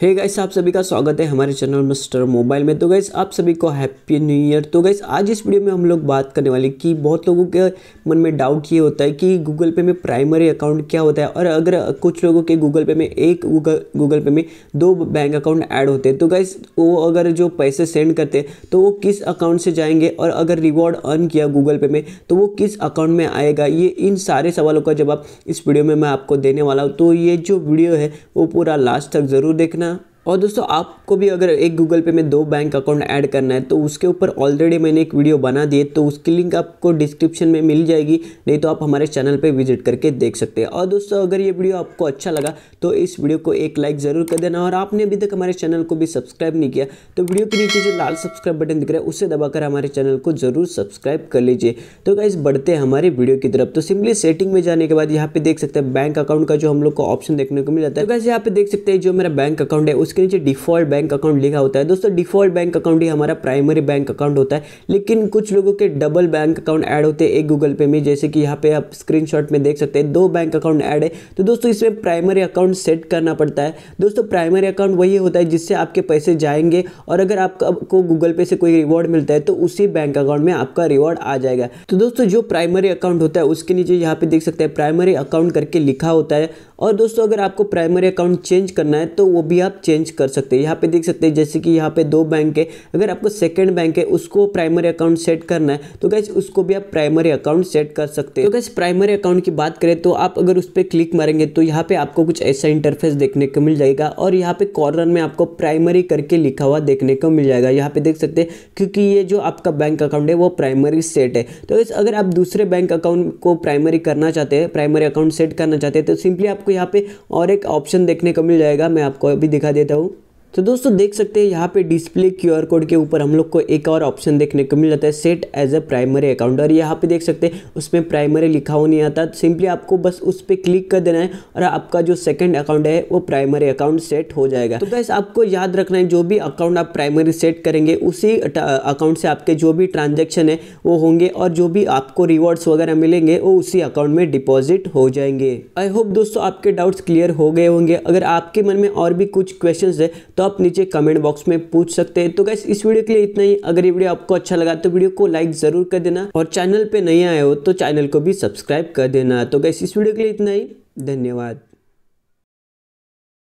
हे hey guys आप सभी का स्वागत है हमारे चैनल मिस्टर मोबाइल में तो गाइस आप सभी को हैप्पी न्यू ईयर तो गाइस आज इस वीडियो में हम लोग बात करने वाले कि बहुत लोगों के मन में डाउट ये होता है कि गूगल पे में प्राइमरी अकाउंट क्या होता है और अगर कुछ लोगों के गूगल पे में एक गूगल गूगल पे में दो बैंक अकाउंट ऐड होते हैं तो गाइस वो अगर जो पैसे सेंड करते हैं तो वो किस अकाउंट से जाएंगे और अगर रिवॉर्ड अर्न किया गूगल पे में तो वो किस अकाउंट में आएगा ये इन सारे सवालों का जवाब इस वीडियो में मैं आपको देने वाला हूँ तो ये जो वीडियो है वो पूरा लास्ट तक ज़रूर देखना और दोस्तों आपको भी अगर एक गूगल पे में दो बैंक अकाउंट ऐड करना है तो उसके ऊपर ऑलरेडी मैंने एक वीडियो बना दिए तो उसकी लिंक आपको डिस्क्रिप्शन में मिल जाएगी नहीं तो आप हमारे चैनल पर विजिट करके देख सकते हैं और दोस्तों अगर ये वीडियो आपको अच्छा लगा तो इस वीडियो को एक लाइक ज़रूर कर देना और आपने अभी तक हमारे चैनल को भी सब्सक्राइब नहीं किया तो वीडियो के नीचे जो लाल सब्सक्राइब बटन दिख रहा है उसे दबाकर हमारे चैनल को ज़रूर सब्सक्राइब कर लीजिए तो क्या बढ़ते हैं हमारे वीडियो की तरफ तो सिंपली सेटिंग में जाने के बाद यहाँ पे देख सकते हैं बैंक अकाउंट का जो हम लोग को ऑप्शन देखने को मिल जाता है तो कैसे यहाँ पे देख सकते हैं जो मेरा बैंक अकाउंट है उसके उसके नीचे डिफ़ॉल्ट बैंक अकाउंट लिखा होता है दोस्तों डिफ़ॉल्ट बैंक अकाउंट ही हमारा प्राइमरी बैंक अकाउंट होता है लेकिन कुछ लोगों के डबल बैंक अकाउंट ऐड होते हैं एक गूगल पे में जैसे कि यहाँ पे आप स्क्रीन में देख सकते हैं दो बैंक अकाउंट ऐड है तो दोस्तों इसमें प्राइमरी अकाउंट सेट करना पड़ता है दोस्तों प्राइमरी अकाउंट वही होता है जिससे आपके पैसे जाएंगे और अगर आपको गूगल पे से कोई रिवॉर्ड मिलता है तो उसी बैंक अकाउंट में आपका रिवॉर्ड आ जाएगा तो दोस्तों जो प्राइमरी अकाउंट होता है उसके नीचे यहाँ पे देख सकते हैं प्राइमरी अकाउंट करके लिखा होता है और दोस्तों अगर आपको प्राइमरी अकाउंट चेंज करना है तो वो भी आप चेंज कर सकते हैं यहाँ पे देख सकते हैं जैसे कि यहाँ पे दो बैंक है अगर आपको सेकंड बैंक है उसको प्राइमरी अकाउंट सेट करना है तो कैसे उसको भी आप प्राइमरी अकाउंट सेट कर सकते हैं तो कैसे प्राइमरी अकाउंट की बात करें तो आप अगर उस पर क्लिक मारेंगे तो यहाँ पे आपको कुछ ऐसा इंटरफेस देखने को मिल जाएगा और यहाँ पे कॉर्नर में आपको प्राइमरी करके लिखा हुआ देखने को मिल जाएगा यहाँ पे देख सकते हैं क्योंकि ये जो आपका बैंक अकाउंट है वो प्राइमरी सेट है तो अगर आप दूसरे बैंक अकाउंट को प्राइमरी करना चाहते हैं प्राइमरी अकाउंट सेट करना चाहते हैं तो सिंपली आपको आपको यहाँ पे और एक ऑप्शन देखने को मिल जाएगा मैं आपको अभी दिखा देता हूँ तो दोस्तों देख सकते हैं यहाँ पे डिस्प्ले क्यूआर कोड के ऊपर हम लोग को एक और ऑप्शन देखने को मिल जाता है set as a primary account और यहाँ पे देख सकते हैं उसमें प्राइमरी लिखा हो नहीं आता सिंपली आपको बस उस पर क्लिक कर देना है और आपका जो सेकंड अकाउंट है वो प्राइमरी अकाउंट सेट हो जाएगा तो बस आपको याद रखना है जो भी अकाउंट आप प्राइमरी सेट करेंगे उसी अकाउंट से आपके जो भी ट्रांजेक्शन है वो होंगे और जो भी आपको रिवॉर्ड्स वगैरह मिलेंगे वो उसी अकाउंट में डिपॉजिट हो जाएंगे आई होप दोस्तों आपके डाउट्स क्लियर हो गए होंगे अगर आपके मन में और भी कुछ क्वेश्चन है तो आप नीचे कमेंट बॉक्स में पूछ सकते हैं तो गैस इस वीडियो के लिए इतना ही अगर ये वीडियो आपको अच्छा लगा तो वीडियो को लाइक जरूर कर देना और चैनल पर नहीं आए हो तो चैनल को भी सब्सक्राइब कर देना तो गैस इस वीडियो के लिए इतना ही धन्यवाद